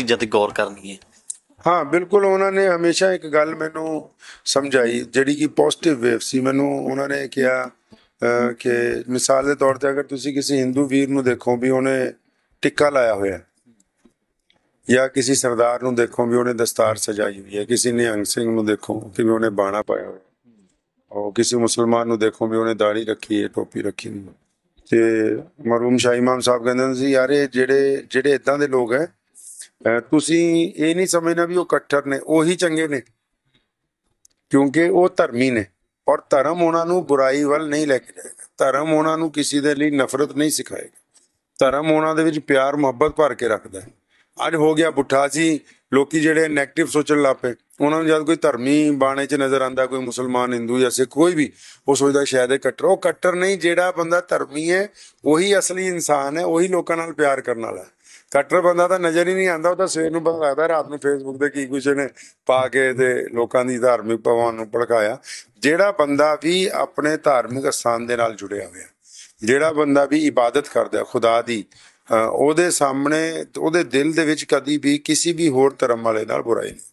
ਚੀਜ਼ਾਂ ਤੇ ਗੌਰ ਕਰਨੀ ਹੈ ਹਾਂ ਬਿਲਕੁਲ ਉਹਨਾਂ ਨੇ ਹਮੇਸ਼ਾ ਇੱਕ ਗੱਲ ਮੈਨੂੰ ਸਮਝਾਈ ਜਿਹੜੀ ਕਿ ਪੋਜ਼ਿਟਿਵ ਵੇਵ ਸੀ ਮੈਨੂੰ ਉਹਨਾਂ ਨੇ ਕਿਹਾ ਕਿ ਮਿਸਾਲ ਦੇ ਤੌਰ ਤੇ ਅਗਰ ਤੁਸੀਂ ਕਿਸੇ ਹਿੰਦੂ ਵੀਰ ਨੂੰ ਦੇਖੋ ਵੀ ਉਹਨੇ ਟਿੱਕਾ ਲਾਇਆ ਹੋਇਆ ਜਾਂ ਕਿਸੇ ਸਰਦਾਰ ਨੂੰ ਦੇਖੋ ਵੀ ਉਹਨੇ ਦਸਤਾਰ ਸਜਾਈ ਹੋਈ ਹੈ ਕਿਸੇ ਨਿਹੰਗ ਸਿੰਘ ਨੂੰ ਦੇਖੋ ਕਿ ਵੀ ਉਹਨੇ ਬਾਣਾ ਪਾਇਆ ਹੋਇਆ ਔਰ ਕਿਸੇ ਮੁਸਲਮਾਨ ਨੂੰ ਦੇਖੋ ਵੀ ਉਹਨੇ ਦਾੜੀ ਰੱਖੀ ਹੈ ਟੋਪੀ ਰੱਖੀ ਹੋਈ ਤੇ ਮਰਹੂਮ ਸ਼ਾਹ ਇਮਾਮ ਸਾਹਿਬ ਕਹਿੰਦੇ ਸੀ ਯਾਰ ਇਹ ਜਿਹੜੇ ਜਿਹੜੇ ਇਦਾਂ ਦੇ ਲੋਕ ਹੈ ਤੁਸੀਂ ਇਹ ਨਹੀਂ ਸਮਝਣਾ ਵੀ ਉਹ ਕੱਟਰ ਨੇ ਉਹੀ ਚੰਗੇ ਨੇ ਕਿਉਂਕਿ ਉਹ ਧਰਮੀ ਨੇ ਔਰ ਧਰਮ ਉਹਨਾਂ ਨੂੰ ਬੁਰਾਈ ਵੱਲ ਨਹੀਂ ਲੈ ਕੇ ਜਾਏਗਾ ਧਰਮ ਉਹਨਾਂ ਨੂੰ ਕਿਸੇ ਦੇ ਲਈ ਨਫ਼ਰਤ ਨਹੀਂ ਸਿਖਾਏਗਾ ਧਰਮ ਉਹਨਾਂ ਦੇ ਵਿੱਚ ਪਿਆਰ ਮੁਹੱਬਤ ਭਰ ਕੇ ਰੱਖਦਾ ਹੈ ਅੱਜ ਹੋ ਗਿਆ ਬੁੱਠਾ ਸੀ ਲੋਕੀ ਜਿਹੜੇ ਨੈਗੇਟਿਵ ਸੋਚਣ ਲੱਪੇ ਉਹਨਾਂ ਨੂੰ ਜਦ ਕੋਈ ਧਰਮੀ ਬਾਣੇ 'ਚ ਨਜ਼ਰ ਆਂਦਾ ਕੋਈ ਮੁਸਲਮਾਨ ਹਿੰਦੂ ਜਾਂ ਸਿੱਖ ਕੋਈ ਵੀ ਉਹ ਸੋਚਦਾ ਸ਼ਾਇਦ ਇਹ ਕੱਟਰ ਉਹ ਕੱਟਰ ਨਹੀਂ ਜਿਹੜਾ ਬੰਦਾ ਧਰਮੀ ਹੈ ਉਹੀ ਅਸਲੀ ਇਨਸਾਨ ਹੈ ਉਹੀ ਲੋਕਾਂ ਨਾਲ ਪਿਆਰ ਕਰਨ ਵਾਲਾ ਹੈ ਕੱਟਰ ਬੰਦਾ ਤਾਂ ਨਜ਼ਰ ਹੀ ਨਹੀਂ ਆਉਂਦਾ ਉਹ ਤਾਂ ਸਵੇਰ ਨੂੰ ਪਤਾ ਲੱਗਦਾ ਰਾਤ ਨੂੰ ਫੇਸਬੁੱਕ ਤੇ ਕੀ ਕੁਛ ਨੇ ਪਾ ਕੇ ਤੇ ਲੋਕਾਂ ਦੀ ਧਾਰਮਿਕ ਭਾਵਨਾ ਨੂੰ ਭੜਕਾਇਆ ਜਿਹੜਾ ਬੰਦਾ ਵੀ ਆਪਣੇ ਧਾਰਮਿਕ ਸਥਾਨ ਦੇ ਨਾਲ ਜੁੜਿਆ ਹੋਇਆ ਜਿਹੜਾ ਬੰਦਾ ਵੀ ਇਬਾਦਤ ਕਰਦਾ ਖੁਦਾ ਦੀ ਉਹਦੇ ਸਾਹਮਣੇ ਉਹਦੇ ਦਿਲ ਦੇ ਵਿੱਚ ਕਦੀ ਵੀ ਕਿਸੇ ਵੀ ਹੋਰ ਧਰਮ ਵਾਲੇ ਨਾਲ ਬੁਰਾਈ ਨਹੀਂ